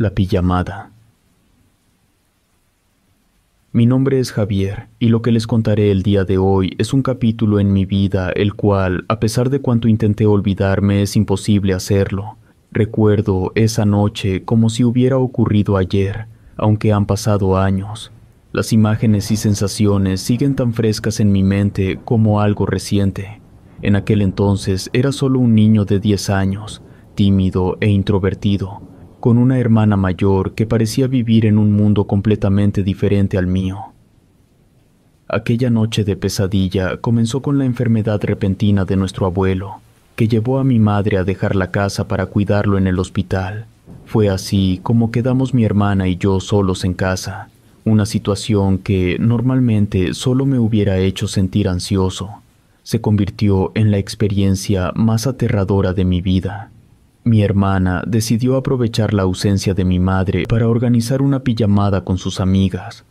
La pijamada. Mi nombre es Javier y lo que les contaré el día de hoy es un capítulo en mi vida el cual, a pesar de cuanto intenté olvidarme, es imposible hacerlo. Recuerdo esa noche como si hubiera ocurrido ayer, aunque han pasado años. Las imágenes y sensaciones siguen tan frescas en mi mente como algo reciente. En aquel entonces era solo un niño de 10 años, tímido e introvertido, con una hermana mayor que parecía vivir en un mundo completamente diferente al mío. Aquella noche de pesadilla comenzó con la enfermedad repentina de nuestro abuelo, que llevó a mi madre a dejar la casa para cuidarlo en el hospital. Fue así como quedamos mi hermana y yo solos en casa, una situación que normalmente solo me hubiera hecho sentir ansioso, se convirtió en la experiencia más aterradora de mi vida. Mi hermana decidió aprovechar la ausencia de mi madre para organizar una pijamada con sus amigas.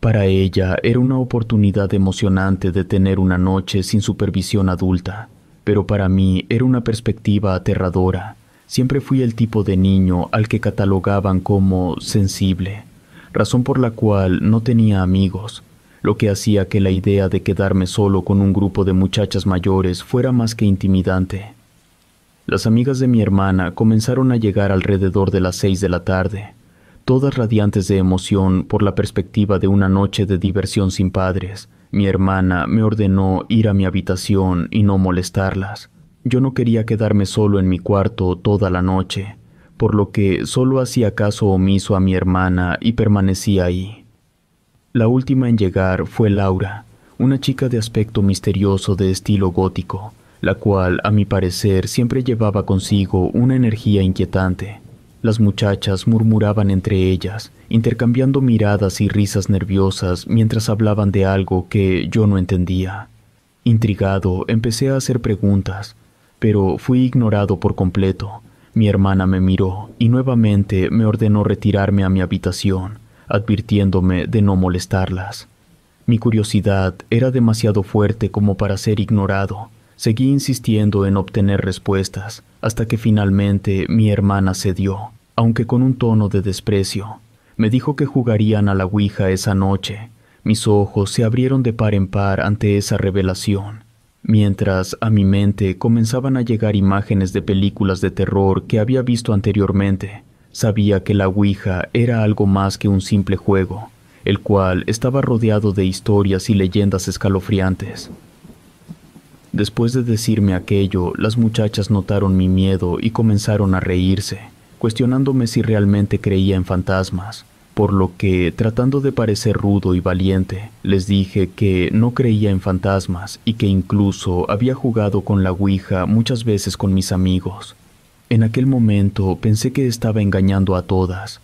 Para ella era una oportunidad emocionante de tener una noche sin supervisión adulta, pero para mí era una perspectiva aterradora. Siempre fui el tipo de niño al que catalogaban como sensible, razón por la cual no tenía amigos, lo que hacía que la idea de quedarme solo con un grupo de muchachas mayores fuera más que intimidante. Las amigas de mi hermana comenzaron a llegar alrededor de las seis de la tarde, todas radiantes de emoción por la perspectiva de una noche de diversión sin padres. Mi hermana me ordenó ir a mi habitación y no molestarlas. Yo no quería quedarme solo en mi cuarto toda la noche, por lo que solo hacía caso omiso a mi hermana y permanecía ahí. La última en llegar fue Laura, una chica de aspecto misterioso de estilo gótico, la cual, a mi parecer, siempre llevaba consigo una energía inquietante. Las muchachas murmuraban entre ellas, intercambiando miradas y risas nerviosas mientras hablaban de algo que yo no entendía. Intrigado, empecé a hacer preguntas, pero fui ignorado por completo. Mi hermana me miró y nuevamente me ordenó retirarme a mi habitación, advirtiéndome de no molestarlas. Mi curiosidad era demasiado fuerte como para ser ignorado, Seguí insistiendo en obtener respuestas, hasta que finalmente mi hermana cedió, aunque con un tono de desprecio. Me dijo que jugarían a la Ouija esa noche. Mis ojos se abrieron de par en par ante esa revelación, mientras a mi mente comenzaban a llegar imágenes de películas de terror que había visto anteriormente. Sabía que la Ouija era algo más que un simple juego, el cual estaba rodeado de historias y leyendas escalofriantes. Después de decirme aquello, las muchachas notaron mi miedo y comenzaron a reírse, cuestionándome si realmente creía en fantasmas, por lo que, tratando de parecer rudo y valiente, les dije que no creía en fantasmas y que incluso había jugado con la Ouija muchas veces con mis amigos. En aquel momento pensé que estaba engañando a todas,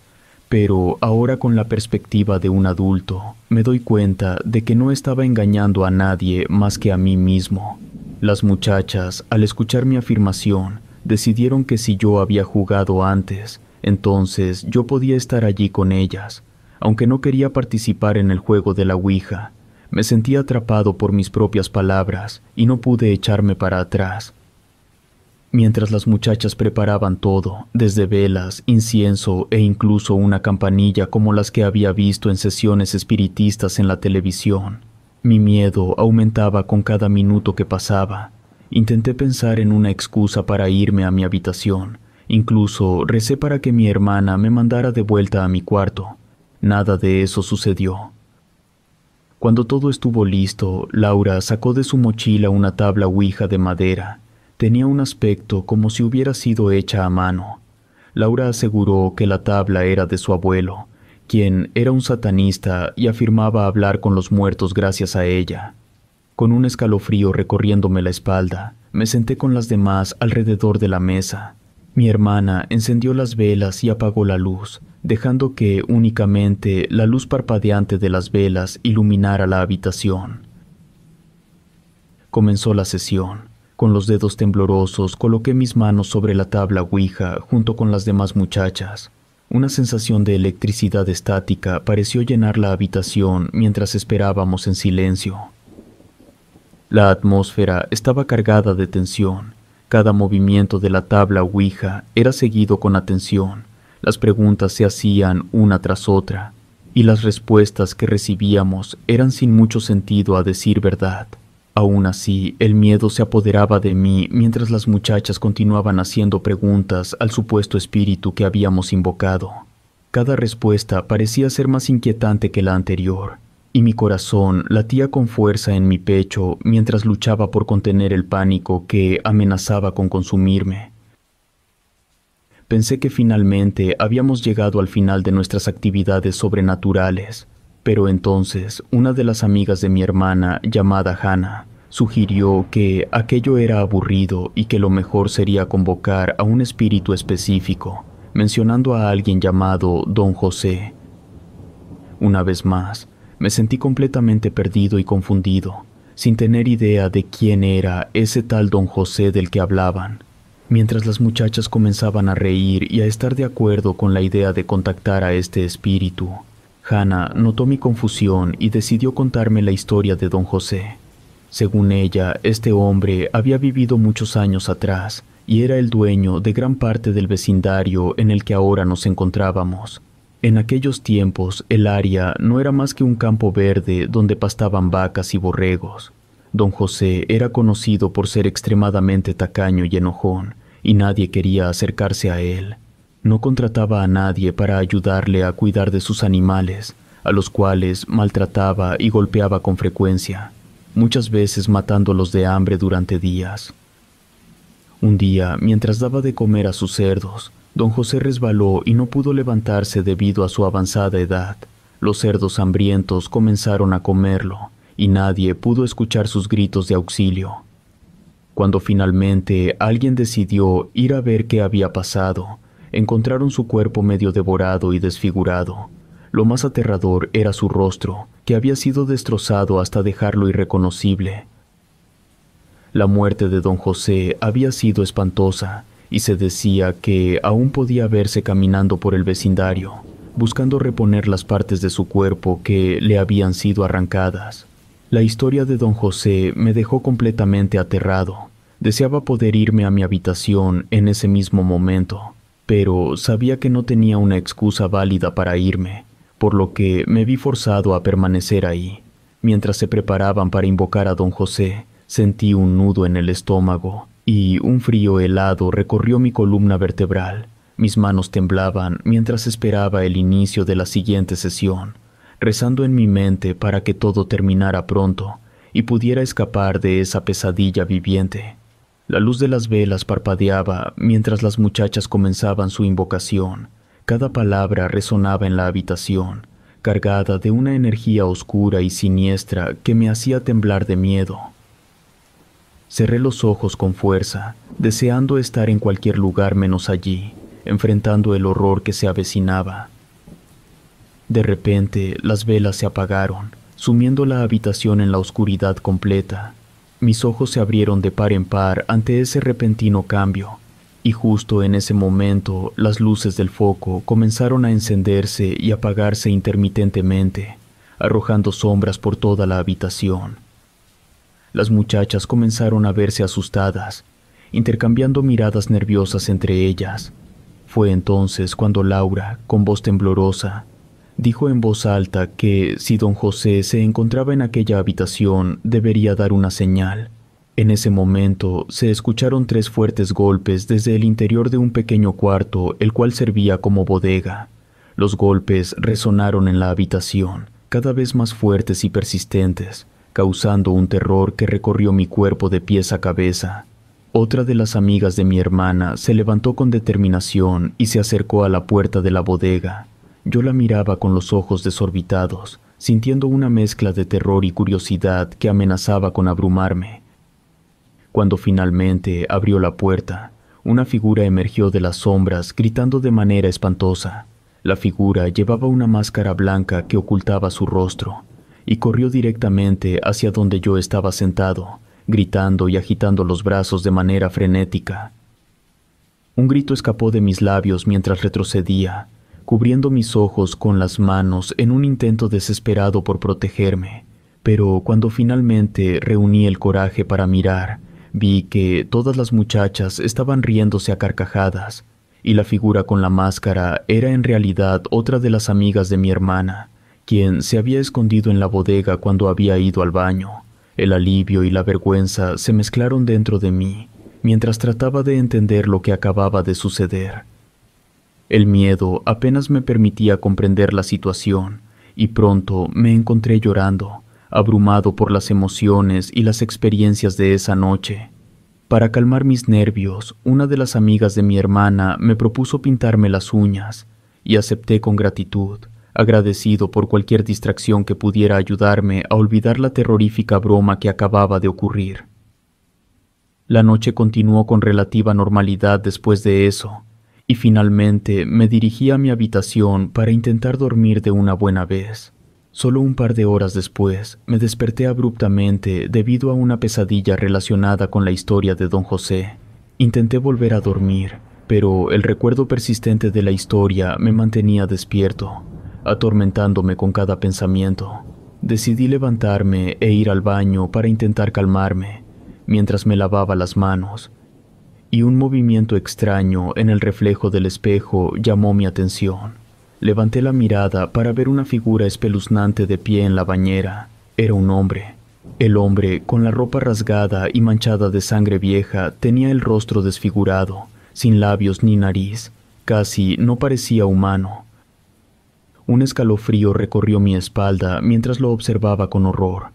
pero ahora con la perspectiva de un adulto, me doy cuenta de que no estaba engañando a nadie más que a mí mismo. Las muchachas, al escuchar mi afirmación, decidieron que si yo había jugado antes, entonces yo podía estar allí con ellas. Aunque no quería participar en el juego de la Ouija, me sentí atrapado por mis propias palabras y no pude echarme para atrás. Mientras las muchachas preparaban todo, desde velas, incienso e incluso una campanilla como las que había visto en sesiones espiritistas en la televisión, mi miedo aumentaba con cada minuto que pasaba. Intenté pensar en una excusa para irme a mi habitación. Incluso recé para que mi hermana me mandara de vuelta a mi cuarto. Nada de eso sucedió. Cuando todo estuvo listo, Laura sacó de su mochila una tabla ouija de madera Tenía un aspecto como si hubiera sido hecha a mano. Laura aseguró que la tabla era de su abuelo, quien era un satanista y afirmaba hablar con los muertos gracias a ella. Con un escalofrío recorriéndome la espalda, me senté con las demás alrededor de la mesa. Mi hermana encendió las velas y apagó la luz, dejando que únicamente la luz parpadeante de las velas iluminara la habitación. Comenzó la sesión. Con los dedos temblorosos coloqué mis manos sobre la tabla Ouija junto con las demás muchachas. Una sensación de electricidad estática pareció llenar la habitación mientras esperábamos en silencio. La atmósfera estaba cargada de tensión. Cada movimiento de la tabla Ouija era seguido con atención. Las preguntas se hacían una tras otra, y las respuestas que recibíamos eran sin mucho sentido a decir verdad. Aún así, el miedo se apoderaba de mí mientras las muchachas continuaban haciendo preguntas al supuesto espíritu que habíamos invocado. Cada respuesta parecía ser más inquietante que la anterior, y mi corazón latía con fuerza en mi pecho mientras luchaba por contener el pánico que amenazaba con consumirme. Pensé que finalmente habíamos llegado al final de nuestras actividades sobrenaturales, pero entonces una de las amigas de mi hermana, llamada Hannah, sugirió que aquello era aburrido y que lo mejor sería convocar a un espíritu específico, mencionando a alguien llamado Don José. Una vez más, me sentí completamente perdido y confundido, sin tener idea de quién era ese tal Don José del que hablaban. Mientras las muchachas comenzaban a reír y a estar de acuerdo con la idea de contactar a este espíritu, Hannah notó mi confusión y decidió contarme la historia de don José. Según ella, este hombre había vivido muchos años atrás y era el dueño de gran parte del vecindario en el que ahora nos encontrábamos. En aquellos tiempos, el área no era más que un campo verde donde pastaban vacas y borregos. Don José era conocido por ser extremadamente tacaño y enojón, y nadie quería acercarse a él, no contrataba a nadie para ayudarle a cuidar de sus animales, a los cuales maltrataba y golpeaba con frecuencia, muchas veces matándolos de hambre durante días. Un día, mientras daba de comer a sus cerdos, don José resbaló y no pudo levantarse debido a su avanzada edad. Los cerdos hambrientos comenzaron a comerlo, y nadie pudo escuchar sus gritos de auxilio. Cuando finalmente alguien decidió ir a ver qué había pasado, encontraron su cuerpo medio devorado y desfigurado. Lo más aterrador era su rostro, que había sido destrozado hasta dejarlo irreconocible. La muerte de don José había sido espantosa, y se decía que aún podía verse caminando por el vecindario, buscando reponer las partes de su cuerpo que le habían sido arrancadas. La historia de don José me dejó completamente aterrado. Deseaba poder irme a mi habitación en ese mismo momento, pero sabía que no tenía una excusa válida para irme, por lo que me vi forzado a permanecer ahí. Mientras se preparaban para invocar a don José, sentí un nudo en el estómago y un frío helado recorrió mi columna vertebral. Mis manos temblaban mientras esperaba el inicio de la siguiente sesión, rezando en mi mente para que todo terminara pronto y pudiera escapar de esa pesadilla viviente. La luz de las velas parpadeaba mientras las muchachas comenzaban su invocación. Cada palabra resonaba en la habitación, cargada de una energía oscura y siniestra que me hacía temblar de miedo. Cerré los ojos con fuerza, deseando estar en cualquier lugar menos allí, enfrentando el horror que se avecinaba. De repente, las velas se apagaron, sumiendo la habitación en la oscuridad completa. Mis ojos se abrieron de par en par ante ese repentino cambio, y justo en ese momento las luces del foco comenzaron a encenderse y apagarse intermitentemente, arrojando sombras por toda la habitación. Las muchachas comenzaron a verse asustadas, intercambiando miradas nerviosas entre ellas. Fue entonces cuando Laura, con voz temblorosa, Dijo en voz alta que si don José se encontraba en aquella habitación debería dar una señal. En ese momento se escucharon tres fuertes golpes desde el interior de un pequeño cuarto, el cual servía como bodega. Los golpes resonaron en la habitación, cada vez más fuertes y persistentes, causando un terror que recorrió mi cuerpo de pies a cabeza. Otra de las amigas de mi hermana se levantó con determinación y se acercó a la puerta de la bodega. Yo la miraba con los ojos desorbitados, sintiendo una mezcla de terror y curiosidad que amenazaba con abrumarme. Cuando finalmente abrió la puerta, una figura emergió de las sombras gritando de manera espantosa. La figura llevaba una máscara blanca que ocultaba su rostro, y corrió directamente hacia donde yo estaba sentado, gritando y agitando los brazos de manera frenética. Un grito escapó de mis labios mientras retrocedía, cubriendo mis ojos con las manos en un intento desesperado por protegerme. Pero cuando finalmente reuní el coraje para mirar, vi que todas las muchachas estaban riéndose a carcajadas, y la figura con la máscara era en realidad otra de las amigas de mi hermana, quien se había escondido en la bodega cuando había ido al baño. El alivio y la vergüenza se mezclaron dentro de mí, mientras trataba de entender lo que acababa de suceder. El miedo apenas me permitía comprender la situación, y pronto me encontré llorando, abrumado por las emociones y las experiencias de esa noche. Para calmar mis nervios, una de las amigas de mi hermana me propuso pintarme las uñas, y acepté con gratitud, agradecido por cualquier distracción que pudiera ayudarme a olvidar la terrorífica broma que acababa de ocurrir. La noche continuó con relativa normalidad después de eso, y finalmente me dirigí a mi habitación para intentar dormir de una buena vez. Solo un par de horas después me desperté abruptamente debido a una pesadilla relacionada con la historia de don José. Intenté volver a dormir, pero el recuerdo persistente de la historia me mantenía despierto, atormentándome con cada pensamiento. Decidí levantarme e ir al baño para intentar calmarme, mientras me lavaba las manos y un movimiento extraño en el reflejo del espejo llamó mi atención. Levanté la mirada para ver una figura espeluznante de pie en la bañera. Era un hombre. El hombre, con la ropa rasgada y manchada de sangre vieja, tenía el rostro desfigurado, sin labios ni nariz. Casi no parecía humano. Un escalofrío recorrió mi espalda mientras lo observaba con horror.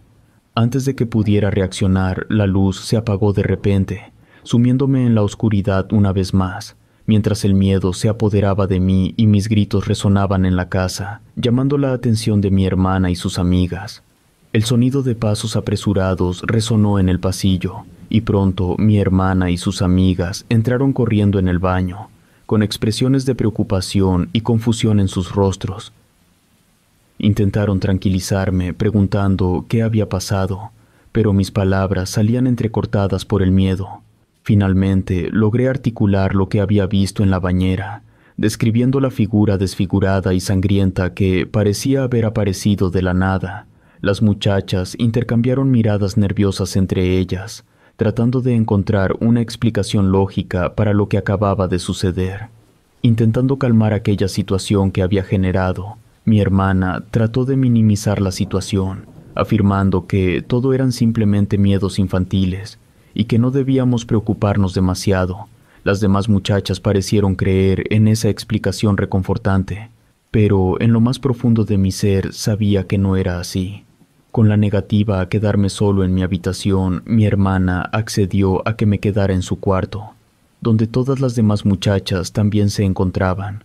Antes de que pudiera reaccionar, la luz se apagó de repente sumiéndome en la oscuridad una vez más, mientras el miedo se apoderaba de mí y mis gritos resonaban en la casa, llamando la atención de mi hermana y sus amigas. El sonido de pasos apresurados resonó en el pasillo, y pronto mi hermana y sus amigas entraron corriendo en el baño, con expresiones de preocupación y confusión en sus rostros. Intentaron tranquilizarme preguntando qué había pasado, pero mis palabras salían entrecortadas por el miedo. Finalmente, logré articular lo que había visto en la bañera, describiendo la figura desfigurada y sangrienta que parecía haber aparecido de la nada. Las muchachas intercambiaron miradas nerviosas entre ellas, tratando de encontrar una explicación lógica para lo que acababa de suceder. Intentando calmar aquella situación que había generado, mi hermana trató de minimizar la situación, afirmando que todo eran simplemente miedos infantiles y que no debíamos preocuparnos demasiado. Las demás muchachas parecieron creer en esa explicación reconfortante, pero en lo más profundo de mi ser sabía que no era así. Con la negativa a quedarme solo en mi habitación, mi hermana accedió a que me quedara en su cuarto, donde todas las demás muchachas también se encontraban.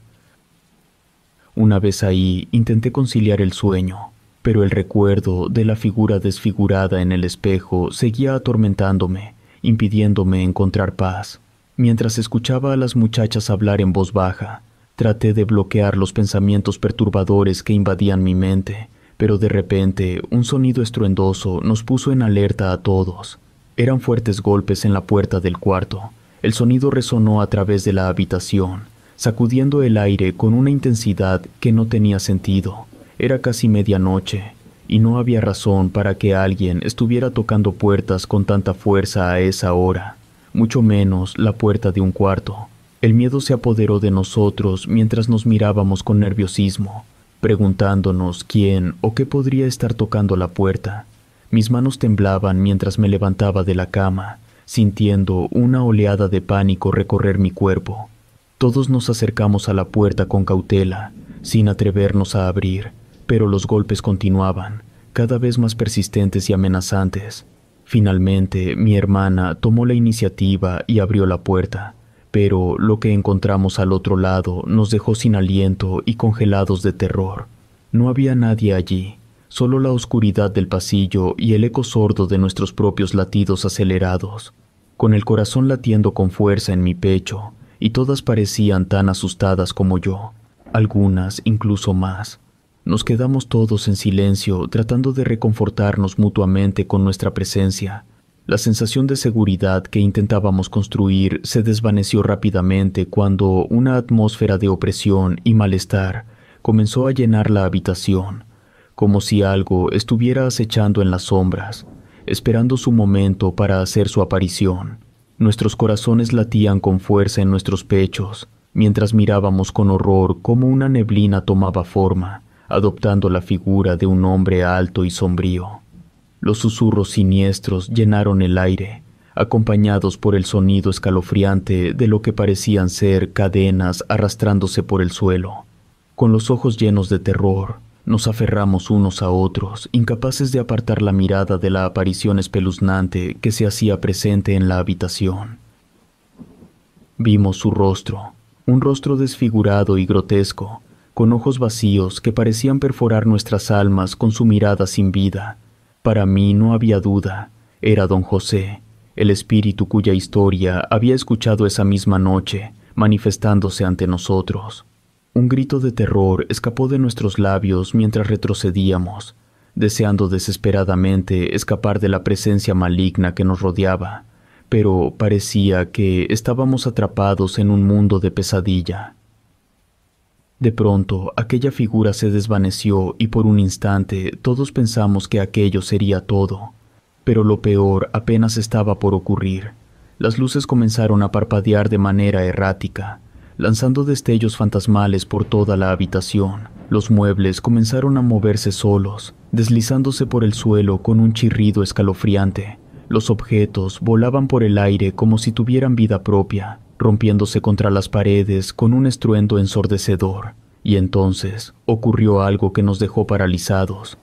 Una vez ahí, intenté conciliar el sueño, pero el recuerdo de la figura desfigurada en el espejo seguía atormentándome impidiéndome encontrar paz. Mientras escuchaba a las muchachas hablar en voz baja, traté de bloquear los pensamientos perturbadores que invadían mi mente, pero de repente un sonido estruendoso nos puso en alerta a todos. Eran fuertes golpes en la puerta del cuarto. El sonido resonó a través de la habitación, sacudiendo el aire con una intensidad que no tenía sentido. Era casi medianoche y no había razón para que alguien estuviera tocando puertas con tanta fuerza a esa hora, mucho menos la puerta de un cuarto. El miedo se apoderó de nosotros mientras nos mirábamos con nerviosismo, preguntándonos quién o qué podría estar tocando la puerta. Mis manos temblaban mientras me levantaba de la cama, sintiendo una oleada de pánico recorrer mi cuerpo. Todos nos acercamos a la puerta con cautela, sin atrevernos a abrir, pero los golpes continuaban, cada vez más persistentes y amenazantes. Finalmente, mi hermana tomó la iniciativa y abrió la puerta, pero lo que encontramos al otro lado nos dejó sin aliento y congelados de terror. No había nadie allí, solo la oscuridad del pasillo y el eco sordo de nuestros propios latidos acelerados, con el corazón latiendo con fuerza en mi pecho, y todas parecían tan asustadas como yo, algunas incluso más. Nos quedamos todos en silencio, tratando de reconfortarnos mutuamente con nuestra presencia. La sensación de seguridad que intentábamos construir se desvaneció rápidamente cuando una atmósfera de opresión y malestar comenzó a llenar la habitación, como si algo estuviera acechando en las sombras, esperando su momento para hacer su aparición. Nuestros corazones latían con fuerza en nuestros pechos, mientras mirábamos con horror cómo una neblina tomaba forma adoptando la figura de un hombre alto y sombrío. Los susurros siniestros llenaron el aire, acompañados por el sonido escalofriante de lo que parecían ser cadenas arrastrándose por el suelo. Con los ojos llenos de terror, nos aferramos unos a otros, incapaces de apartar la mirada de la aparición espeluznante que se hacía presente en la habitación. Vimos su rostro, un rostro desfigurado y grotesco, con ojos vacíos que parecían perforar nuestras almas con su mirada sin vida. Para mí no había duda, era don José, el espíritu cuya historia había escuchado esa misma noche, manifestándose ante nosotros. Un grito de terror escapó de nuestros labios mientras retrocedíamos, deseando desesperadamente escapar de la presencia maligna que nos rodeaba, pero parecía que estábamos atrapados en un mundo de pesadilla. De pronto, aquella figura se desvaneció y por un instante todos pensamos que aquello sería todo. Pero lo peor apenas estaba por ocurrir. Las luces comenzaron a parpadear de manera errática, lanzando destellos fantasmales por toda la habitación. Los muebles comenzaron a moverse solos, deslizándose por el suelo con un chirrido escalofriante. Los objetos volaban por el aire como si tuvieran vida propia, rompiéndose contra las paredes con un estruendo ensordecedor, y entonces ocurrió algo que nos dejó paralizados.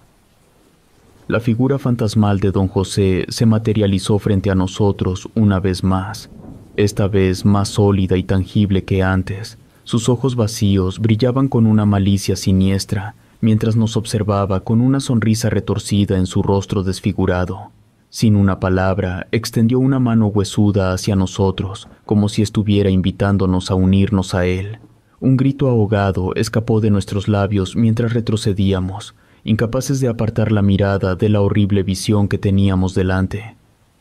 La figura fantasmal de don José se materializó frente a nosotros una vez más, esta vez más sólida y tangible que antes. Sus ojos vacíos brillaban con una malicia siniestra, mientras nos observaba con una sonrisa retorcida en su rostro desfigurado. Sin una palabra, extendió una mano huesuda hacia nosotros, como si estuviera invitándonos a unirnos a él. Un grito ahogado escapó de nuestros labios mientras retrocedíamos, incapaces de apartar la mirada de la horrible visión que teníamos delante.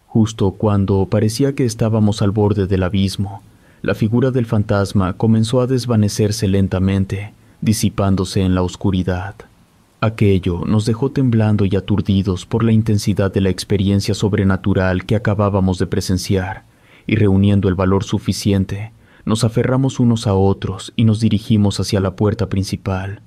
Justo cuando parecía que estábamos al borde del abismo, la figura del fantasma comenzó a desvanecerse lentamente, disipándose en la oscuridad. Aquello nos dejó temblando y aturdidos por la intensidad de la experiencia sobrenatural que acabábamos de presenciar, y reuniendo el valor suficiente, nos aferramos unos a otros y nos dirigimos hacia la puerta principal,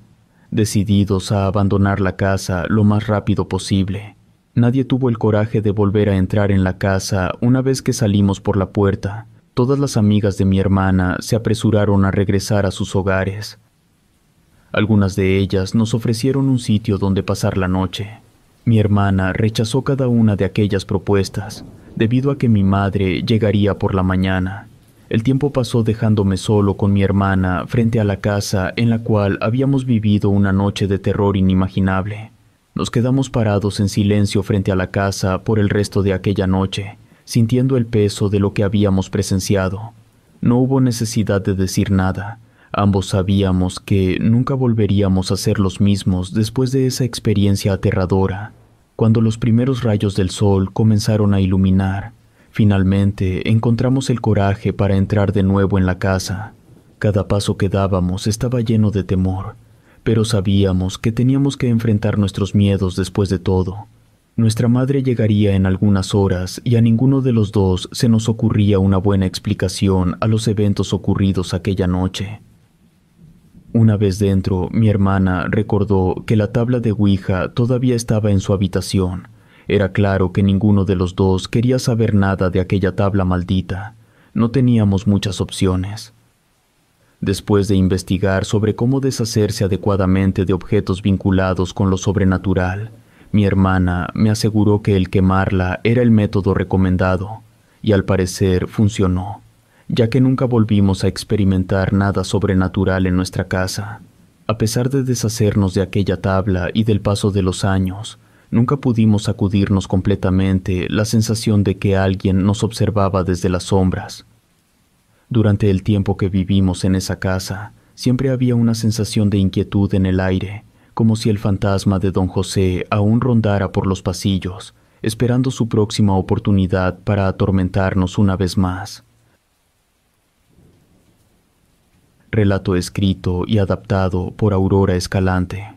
decididos a abandonar la casa lo más rápido posible. Nadie tuvo el coraje de volver a entrar en la casa una vez que salimos por la puerta. Todas las amigas de mi hermana se apresuraron a regresar a sus hogares, algunas de ellas nos ofrecieron un sitio donde pasar la noche. Mi hermana rechazó cada una de aquellas propuestas, debido a que mi madre llegaría por la mañana. El tiempo pasó dejándome solo con mi hermana frente a la casa en la cual habíamos vivido una noche de terror inimaginable. Nos quedamos parados en silencio frente a la casa por el resto de aquella noche, sintiendo el peso de lo que habíamos presenciado. No hubo necesidad de decir nada, Ambos sabíamos que nunca volveríamos a ser los mismos después de esa experiencia aterradora, cuando los primeros rayos del sol comenzaron a iluminar. Finalmente encontramos el coraje para entrar de nuevo en la casa. Cada paso que dábamos estaba lleno de temor, pero sabíamos que teníamos que enfrentar nuestros miedos después de todo. Nuestra madre llegaría en algunas horas y a ninguno de los dos se nos ocurría una buena explicación a los eventos ocurridos aquella noche. Una vez dentro, mi hermana recordó que la tabla de Ouija todavía estaba en su habitación. Era claro que ninguno de los dos quería saber nada de aquella tabla maldita. No teníamos muchas opciones. Después de investigar sobre cómo deshacerse adecuadamente de objetos vinculados con lo sobrenatural, mi hermana me aseguró que el quemarla era el método recomendado, y al parecer funcionó ya que nunca volvimos a experimentar nada sobrenatural en nuestra casa. A pesar de deshacernos de aquella tabla y del paso de los años, nunca pudimos sacudirnos completamente la sensación de que alguien nos observaba desde las sombras. Durante el tiempo que vivimos en esa casa, siempre había una sensación de inquietud en el aire, como si el fantasma de don José aún rondara por los pasillos, esperando su próxima oportunidad para atormentarnos una vez más. relato escrito y adaptado por Aurora Escalante.